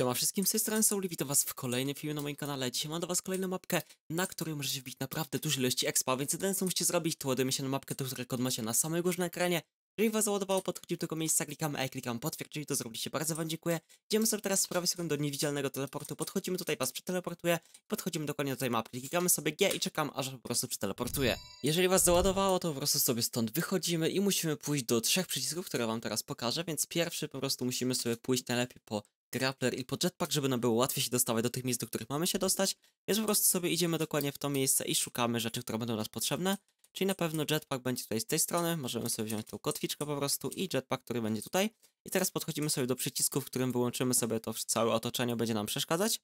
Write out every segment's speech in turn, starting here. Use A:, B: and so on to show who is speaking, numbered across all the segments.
A: Siema wszystkim, z tej strony Souli, witam was w kolejnym filmie na moim kanale. Dzisiaj mam do was kolejną mapkę, na której możecie wbić naprawdę dużo ilości expa, więc jedyne co musicie zrobić, to ładujemy się na mapkę, to rekord macie na samej górze na ekranie. Jeżeli was załadowało, podchodził do tego miejsca, klikamy E, klikam potwierdzić, to zrobiliście, bardzo wam dziękuję. Idziemy sobie teraz z prawej strony do niewidzialnego teleportu, podchodzimy tutaj, was przeteleportuje, podchodzimy dokładnie do tej mapki, klikamy sobie G i czekam, aż po prostu przeteleportuje. Jeżeli was załadowało, to po prostu sobie stąd wychodzimy i musimy pójść do trzech przycisków, które wam teraz pokażę, więc pierwszy po prostu musimy sobie pójść najlepiej po grappler i po jetpack, żeby nam było łatwiej się dostawać do tych miejsc, do których mamy się dostać, więc po prostu sobie idziemy dokładnie w to miejsce i szukamy rzeczy, które będą nas potrzebne, czyli na pewno jetpack będzie tutaj z tej strony, możemy sobie wziąć tą kotwiczkę po prostu i jetpack, który będzie tutaj. I teraz podchodzimy sobie do przycisku, w którym wyłączymy sobie to całe otoczenie, będzie nam przeszkadzać.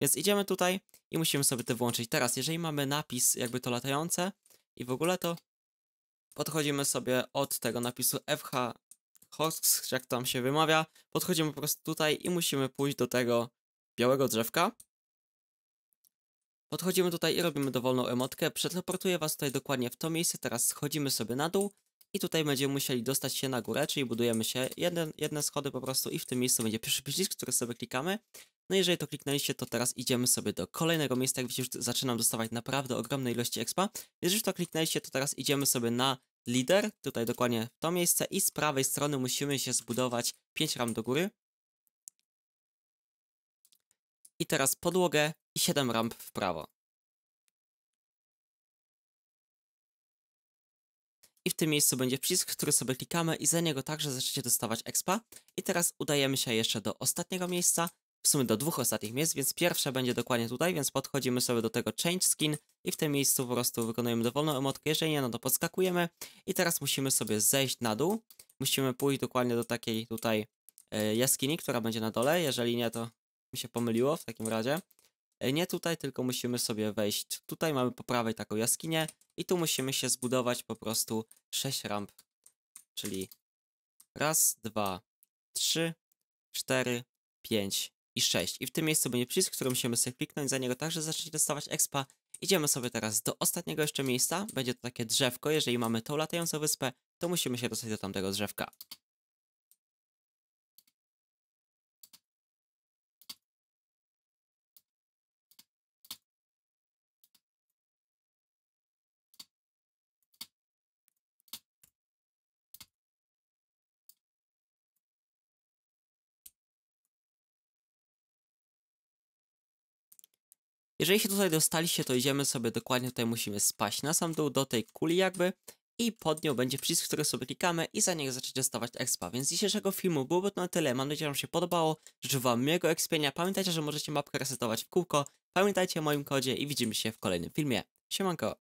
A: Więc idziemy tutaj i musimy sobie to włączyć. Teraz, jeżeli mamy napis jakby to latające i w ogóle to podchodzimy sobie od tego napisu FH Hosks, jak tam się wymawia. Podchodzimy po prostu tutaj i musimy pójść do tego białego drzewka. Podchodzimy tutaj i robimy dowolną emotkę. Przeteleportuję was tutaj dokładnie w to miejsce. Teraz schodzimy sobie na dół i tutaj będziemy musieli dostać się na górę, czyli budujemy się jedne, jedne schody po prostu i w tym miejscu będzie pierwszy przycisk, który sobie klikamy. No jeżeli to kliknęliście, to teraz idziemy sobie do kolejnego miejsca, jak widzicie, już zaczynam dostawać naprawdę ogromne ilości expa. Jeżeli to kliknęliście, to teraz idziemy sobie na lider, tutaj dokładnie w to miejsce i z prawej strony musimy się zbudować 5 ram do góry. I teraz podłogę i 7 ramp w prawo. I w tym miejscu będzie przycisk, który sobie klikamy i za niego także zaczniecie dostawać expa. I teraz udajemy się jeszcze do ostatniego miejsca w sumie do dwóch ostatnich miejsc, więc pierwsze będzie dokładnie tutaj, więc podchodzimy sobie do tego change skin i w tym miejscu po prostu wykonujemy dowolną emotkę, jeżeli nie, no to podskakujemy i teraz musimy sobie zejść na dół, musimy pójść dokładnie do takiej tutaj e, jaskini, która będzie na dole, jeżeli nie, to mi się pomyliło w takim razie. E, nie tutaj, tylko musimy sobie wejść. Tutaj mamy po prawej taką jaskinię i tu musimy się zbudować po prostu 6 ramp. Czyli raz, dwa, trzy, cztery, pięć, i 6. I w tym miejscu będzie przycisk, który musimy sobie kliknąć, za niego także zaczniecie dostawać expa. Idziemy sobie teraz do ostatniego jeszcze miejsca, będzie to takie drzewko, jeżeli mamy tą latającą wyspę, to musimy się dostać do tamtego drzewka. Jeżeli się tutaj dostaliście, to idziemy sobie dokładnie tutaj, musimy spaść na sam dół do tej kuli jakby i pod nią będzie przycisk, który sobie klikamy i za niego zaczniecie dostawać expa. Więc z dzisiejszego filmu byłoby to na tyle. Mam nadzieję, że wam się podobało. Życzę wam miłego expienia. Pamiętajcie, że możecie mapkę resetować w kółko. Pamiętajcie o moim kodzie i widzimy się w kolejnym filmie. Siemanko!